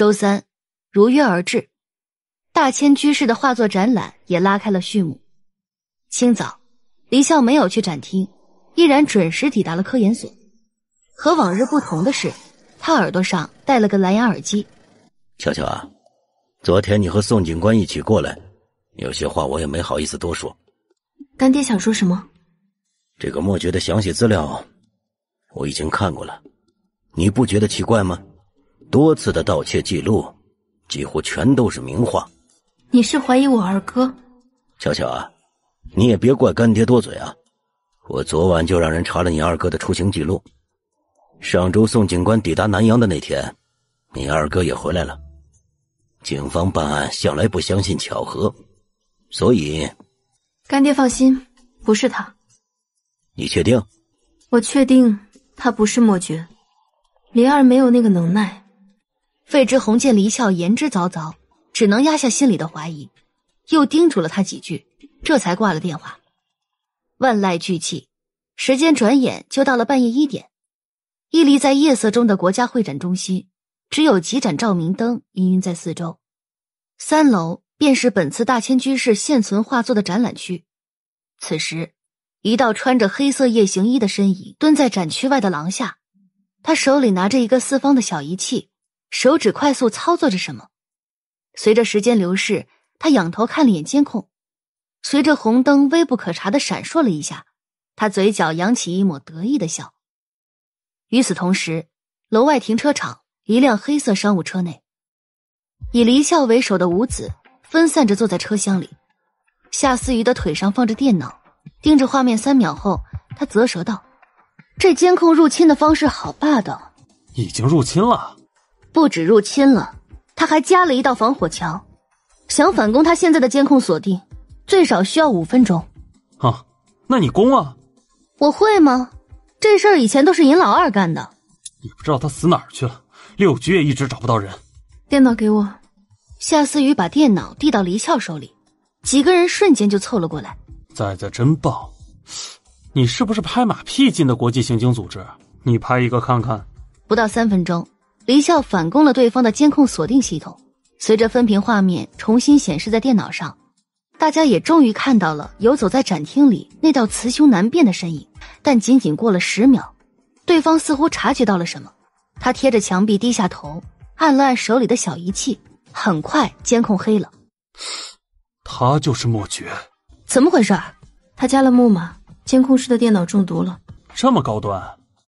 周三，如约而至，大千居士的画作展览也拉开了序幕。清早，林笑没有去展厅，依然准时抵达了科研所。和往日不同的是，他耳朵上戴了个蓝牙耳机。巧巧啊，昨天你和宋警官一起过来，有些话我也没好意思多说。干爹想说什么？这个莫觉的详细资料，我已经看过了，你不觉得奇怪吗？多次的盗窃记录，几乎全都是名画。你是怀疑我二哥？巧巧啊，你也别怪干爹多嘴啊。我昨晚就让人查了你二哥的出行记录。上周宋警官抵达南阳的那天，你二哥也回来了。警方办案向来不相信巧合，所以干爹放心，不是他。你确定？我确定他不是莫觉，灵儿没有那个能耐。费之红见黎俏言之凿凿，只能压下心里的怀疑，又叮嘱了他几句，这才挂了电话。万籁俱寂，时间转眼就到了半夜一点。屹立在夜色中的国家会展中心，只有几盏照明灯氤氲在四周。三楼便是本次大千居士现存画作的展览区。此时，一道穿着黑色夜行衣的身影蹲在展区外的廊下，他手里拿着一个四方的小仪器。手指快速操作着什么，随着时间流逝，他仰头看了眼监控，随着红灯微不可察的闪烁了一下，他嘴角扬起一抹得意的笑。与此同时，楼外停车场一辆黑色商务车内，以黎笑为首的五子分散着坐在车厢里。夏思雨的腿上放着电脑，盯着画面三秒后，他啧舌道：“这监控入侵的方式好霸道，已经入侵了。”不止入侵了，他还加了一道防火墙，想反攻他现在的监控锁定，最少需要五分钟。啊，那你攻啊！我会吗？这事儿以前都是尹老二干的。也不知道他死哪儿去了，六局也一直找不到人。电脑给我。夏思雨把电脑递到黎俏手里，几个人瞬间就凑了过来。仔仔真棒！你是不是拍马屁进的国际刑警组织？你拍一个看看。不到三分钟。离校反攻了对方的监控锁定系统，随着分屏画面重新显示在电脑上，大家也终于看到了游走在展厅里那道雌雄难辨的身影。但仅仅过了十秒，对方似乎察觉到了什么，他贴着墙壁低下头，按了按手里的小仪器，很快监控黑了。他就是莫觉，怎么回事？他加了木马，监控室的电脑中毒了，这么高端。